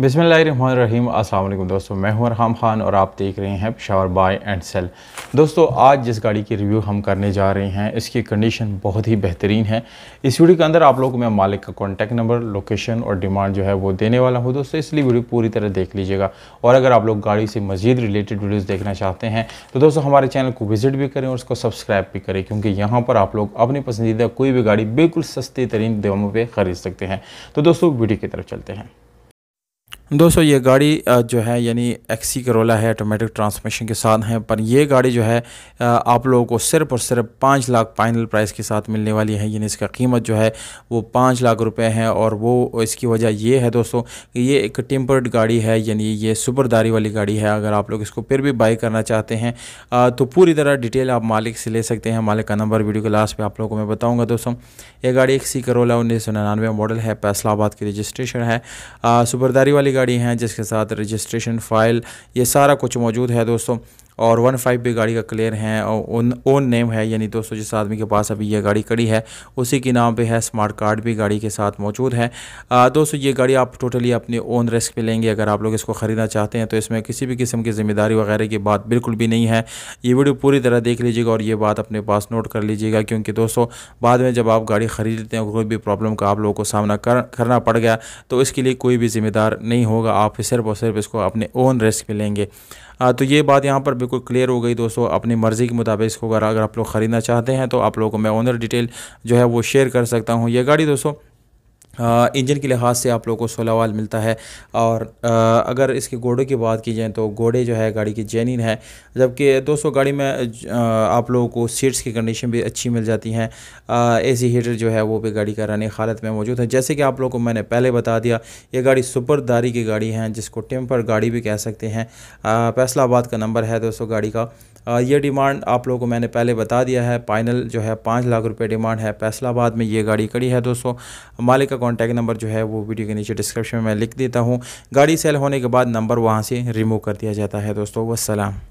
बिसमीम वालेकुम दोस्तों मैं हूं अरहम ख़ान और आप देख रहे हैं पिशावर बाय एंड सेल दोस्तों आज जिस गाड़ी की रिव्यू हम करने जा रहे हैं इसकी कंडीशन बहुत ही बेहतरीन है इस वीडियो के अंदर आप लोगों को मैं मालिक का कॉन्टैक्ट नंबर लोकेशन और डिमांड जो है वो देने वाला हूँ दोस्तों इसलिए वीडियो पूरी तरह देख लीजिएगा और अगर आप लोग गाड़ी से मज़ीद रिलेटेड वीडियोज़ देखना चाहते हैं तो दोस्तों हमारे चैनल को विज़िट भी करें और उसको सब्सक्राइब भी करें क्योंकि यहाँ पर आप लोग अपनी पसंदीदा कोई भी गाड़ी बिल्कुल सस्ती तरीन दामों पर ख़रीद सकते हैं तो दोस्तों वीडियो की तरफ चलते हैं दोस्तों ये गाड़ी जो है यानी एक्सी करोला है ऑटोमेटिक ट्रांसमिशन के साथ है पर ये गाड़ी जो है आप लोगों को सिर्फ और सिर्फ पाँच लाख फाइनल प्राइस के साथ मिलने वाली है यानी इसका कीमत जो है वो पाँच लाख रुपए है और वो इसकी वजह ये है दोस्तों कि ये एक टेम्पर्ड गाड़ी है यानी ये सुपरदारी वाली गाड़ी है अगर आप लोग इसको फिर भी बाई करना चाहते हैं तो पूरी तरह डिटेल आप मालिक से ले सकते हैं मालिक का नंबर वीडियो के लास्ट पर आप लोगों को मैं बताऊँगा दोस्तों ये गाड़ी एक्सी करोला उन्नीस मॉडल है फैसलाबाद की रजिस्ट्रेशन है सुपरदारी वाली गाड़ी हैं जिसके साथ रजिस्ट्रेशन फ़ाइल ये सारा कुछ मौजूद है दोस्तों और वन फाइव भी गाड़ी का क्लियर है और ओन नेम है यानी दोस्तों जिस आदमी के पास अभी यह गाड़ी खड़ी है उसी के नाम पर है स्मार्ट कार्ड भी गाड़ी के साथ मौजूद है दोस्तों ये गाड़ी आप टोटली अपने ओन रिस्क पे लेंगे अगर आप लोग इसको ख़रीदना चाहते हैं तो इसमें किसी भी किस्म की जिम्मेदारी वगैरह की बात बिल्कुल भी नहीं है ये वीडियो पूरी तरह देख लीजिएगा और ये बात अपने पास नोट कर लीजिएगा क्योंकि दोस्तों बाद में जब आप गाड़ी ख़रीदते हैं कोई भी प्रॉब्लम का आप लोगों को सामना कर, करना पड़ गया तो इसके लिए कोई भी जिम्मेदार नहीं होगा आप सिर्फ और सिर्फ इसको अपने ओन रिस्क पर लेंगे तो ये बात यहाँ पर बिल्कुल क्लियर हो गई दोस्तों अपनी मर्ज़ी के मुताबिक इसको अगर आप लोग ख़रीदना चाहते हैं तो आप लोगों को मैं ओनर डिटेल जो है वो शेयर कर सकता हूँ यह गाड़ी दोस्तों इंजन के लिहाज से आप लोगों को सोलह वाल मिलता है और अगर इसके घोड़ों की बात की जाए तो घोड़े जो है गाड़ी की जेनिन है जबकि दोस्तों गाड़ी में आप लोगों को सीट्स की कंडीशन भी अच्छी मिल जाती हैं ए सी हीटर जो है वो भी गाड़ी का रनिंग हालत में मौजूद है जैसे कि आप लोगों को मैंने पहले बता दिया ये गाड़ी सुपरदारी की गाड़ी है जिसको टेम्पर गाड़ी भी कह सकते हैं फैसलाबाद का नंबर है दोस्तों गाड़ी का ये डिमांड आप लोगों को मैंने पहले बता दिया है फाइनल जो है पाँच लाख रुपये डिमांड है फैसलाबाद में ये गाड़ी खड़ी है दोस्तों मालिक का कॉन्टैक्ट नंबर जो है वो वीडियो के नीचे डिस्क्रिप्शन में मैं लिख देता हूँ गाड़ी सेल होने के बाद नंबर वहाँ से रिमूव कर दिया जाता है दोस्तों वसलम